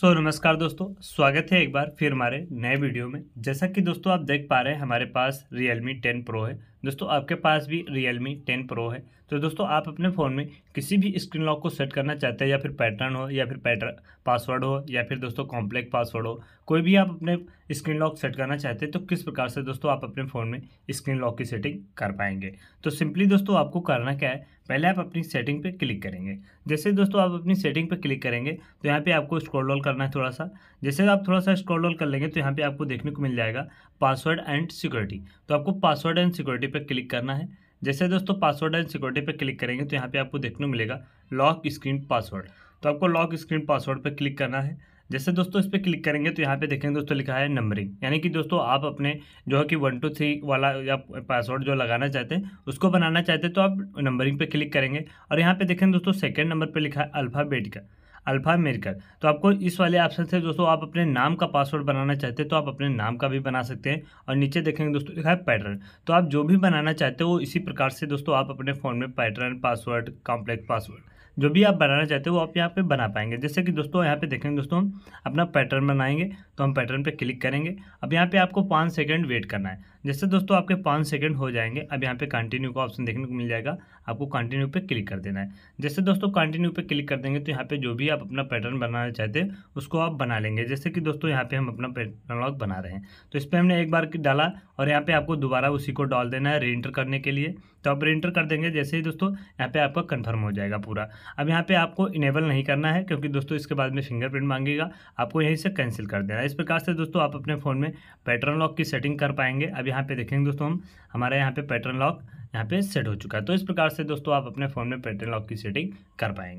सो so, नमस्कार दोस्तों स्वागत है एक बार फिर हमारे नए वीडियो में जैसा कि दोस्तों आप देख पा रहे हैं हमारे पास Realme 10 Pro है दोस्तों आपके पास भी Realme 10 Pro है तो दोस्तों आप अपने फ़ोन में किसी भी स्क्रीन लॉक को सेट करना चाहते हैं या फिर पैटर्न हो या फिर पैटर्न पासवर्ड हो या फिर दोस्तों कॉम्प्लेक्स पासवर्ड हो कोई भी आप अपने स्क्रीन लॉक सेट करना चाहते हैं तो किस प्रकार से दोस्तों आप अपने फ़ोन में स्क्रीन लॉक की सेटिंग कर पाएंगे तो सिंपली दोस्तों आपको करना क्या है पहले आप अपनी सेटिंग पे क्लिक करेंगे जैसे दोस्तों आप अपनी सेटिंग पे क्लिक करेंगे तो यहाँ पे आपको स्क्रॉल डॉल करना है थोड़ा सा जैसे आप थोड़ा सा स्क्रॉल डॉल कर लेंगे तो यहाँ पे आपको देखने को मिल जाएगा पासवर्ड एंड सिक्योरिटी तो आपको पासवर्ड एंड सिक्योरिटी पर क्लिक करना है जैसे दोस्तों पासवर्ड एंड सिक्योरिटी पर क्लिक करेंगे तो यहाँ पर आपको देखने को मिलेगा लॉक स्क्रीन पासवर्ड तो आपको लॉक स्क्रीन पासवर्ड पर क्लिक करना है जैसे दोस्तों इस पर क्लिक करेंगे तो यहाँ पे देखेंगे दोस्तों लिखा है नंबरिंग यानी कि दोस्तों आप अपने जो है कि वन टू थ्री वाला या पासवर्ड जो लगाना चाहते हैं उसको बनाना चाहते हैं तो आप नंबरिंग पे क्लिक करेंगे और यहाँ पे देखेंगे दोस्तों सेकेंड नंबर पर लिखा है अल्फ़ाबेट का अल्फ़ा मेरकर तो आपको इस वाले ऑप्शन से दोस्तों आप अपने नाम का पासवर्ड बनाना चाहते हैं तो आप अपने नाम का भी बना सकते हैं और नीचे देखेंगे दोस्तों लिखा है पैटर्न तो आप जो भी बनाना चाहते हो इसी प्रकार से दोस्तों आप अपने फ़ोन में पैटर्न पासवर्ड कॉम्प्लेक्स पासवर्ड जो भी आप बनाना चाहते हो वो आप यहाँ पे बना पाएंगे जैसे कि दोस्तों यहाँ पे देखेंगे दोस्तों हम अपना पैटर्न बनाएंगे तो हम पैटर्न पे क्लिक करेंगे अब यहाँ पे आपको पाँच सेकंड वेट करना है जैसे दोस्तों आपके पाँच सेकंड हो जाएंगे अब यहाँ पे कंटिन्यू का ऑप्शन देखने को मिल जाएगा आपको कंटिन्यू पे क्लिक कर देना है जैसे दोस्तों कंटिन्यू पे क्लिक कर देंगे तो यहाँ पे जो भी आप अपना पैटर्न बनाना चाहते हैं उसको आप बना लेंगे जैसे कि दोस्तों यहाँ पे हम अपना पैटर्न लॉक बना रहे हैं तो इस पर हमने एक बार डाला और यहाँ पर आपको दोबारा उसी को डाल देना है रेंटर करने के लिए तो आप रेंटर कर देंगे जैसे ही दोस्तों यहाँ पर आपका कन्फर्म हो जाएगा पूरा अब यहाँ पर आपको इनेबल नहीं करना है क्योंकि दोस्तों इसके बाद में फिंगरप्रिंट मांगेगा आपको यहीं से कैंसिल कर देना है इस प्रकार से दोस्तों आप अपने फ़ोन में पैटर्न लॉक की सेटिंग कर पाएंगे अब यहाँ पे देखेंगे दोस्तों हम हमारे यहाँ पे पैटर्न लॉक यहाँ पे सेट हो चुका है तो इस प्रकार से दोस्तों आप अपने फ़ोन में पैटर्न लॉक की सेटिंग कर पाएंगे